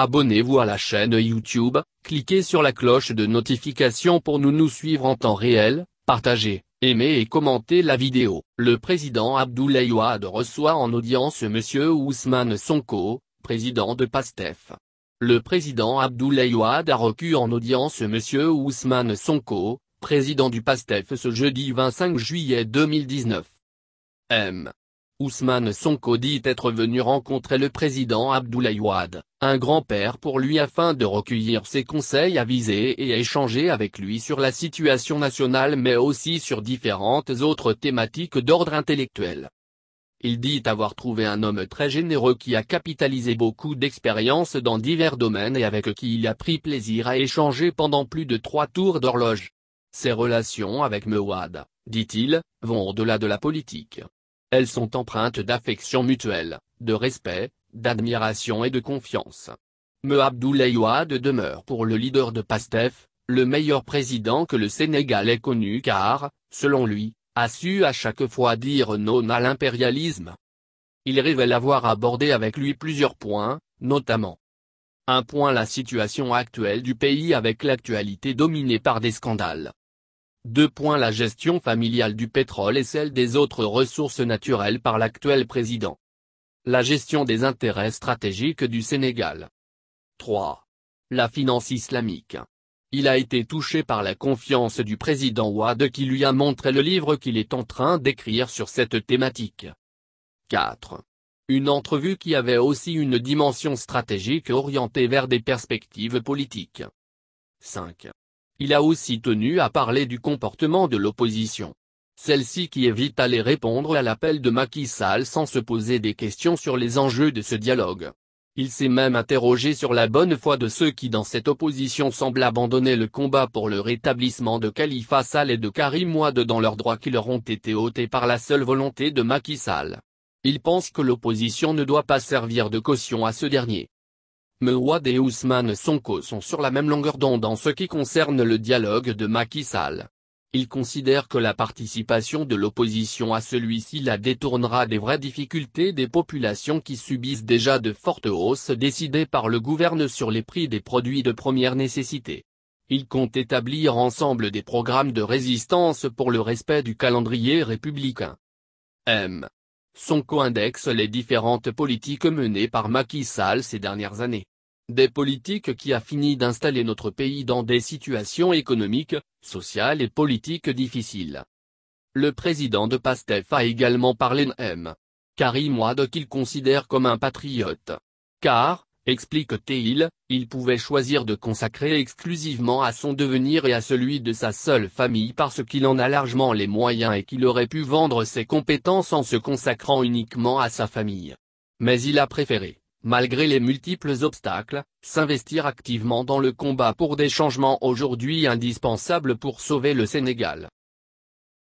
Abonnez-vous à la chaîne YouTube, cliquez sur la cloche de notification pour nous nous suivre en temps réel, partagez, aimez et commentez la vidéo. Le président Abdoulaye Ouad reçoit en audience M. Ousmane Sonko, président de PASTEF. Le président Abdoulaye Ouad a recu en audience M. Ousmane Sonko, président du PASTEF ce jeudi 25 juillet 2019. M. Ousmane Sonko dit être venu rencontrer le président Abdoulaye un grand-père pour lui afin de recueillir ses conseils avisés et échanger avec lui sur la situation nationale mais aussi sur différentes autres thématiques d'ordre intellectuel. Il dit avoir trouvé un homme très généreux qui a capitalisé beaucoup d'expériences dans divers domaines et avec qui il a pris plaisir à échanger pendant plus de trois tours d'horloge. Ses relations avec Mewad, dit-il, vont au-delà de la politique. Elles sont empreintes d'affection mutuelle, de respect, d'admiration et de confiance. Me Abdoulaye demeure pour le leader de PASTEF, le meilleur président que le Sénégal ait connu car, selon lui, a su à chaque fois dire non à l'impérialisme. Il révèle avoir abordé avec lui plusieurs points, notamment un point la situation actuelle du pays avec l'actualité dominée par des scandales, 2. La gestion familiale du pétrole et celle des autres ressources naturelles par l'actuel président. La gestion des intérêts stratégiques du Sénégal. 3. La finance islamique. Il a été touché par la confiance du président Ouad qui lui a montré le livre qu'il est en train d'écrire sur cette thématique. 4. Une entrevue qui avait aussi une dimension stratégique orientée vers des perspectives politiques. 5. Il a aussi tenu à parler du comportement de l'opposition. Celle-ci qui évite à les répondre à l'appel de Macky Sall sans se poser des questions sur les enjeux de ce dialogue. Il s'est même interrogé sur la bonne foi de ceux qui dans cette opposition semblent abandonner le combat pour le rétablissement de Khalifa Sall et de Karim Ouad dans leurs droits qui leur ont été ôtés par la seule volonté de Macky Sall. Il pense que l'opposition ne doit pas servir de caution à ce dernier. Mouad et Ousmane Sonko sont sur la même longueur d'onde en ce qui concerne le dialogue de Macky Sall. Ils considèrent que la participation de l'opposition à celui-ci la détournera des vraies difficultés des populations qui subissent déjà de fortes hausses décidées par le gouverne sur les prix des produits de première nécessité. Ils comptent établir ensemble des programmes de résistance pour le respect du calendrier républicain. M. Son coindex les différentes politiques menées par Macky Sall ces dernières années. Des politiques qui a fini d'installer notre pays dans des situations économiques, sociales et politiques difficiles. Le président de PASTEF a également parlé de M. Karim qu'il considère comme un patriote. Car, explique t il pouvait choisir de consacrer exclusivement à son devenir et à celui de sa seule famille parce qu'il en a largement les moyens et qu'il aurait pu vendre ses compétences en se consacrant uniquement à sa famille. Mais il a préféré, malgré les multiples obstacles, s'investir activement dans le combat pour des changements aujourd'hui indispensables pour sauver le Sénégal.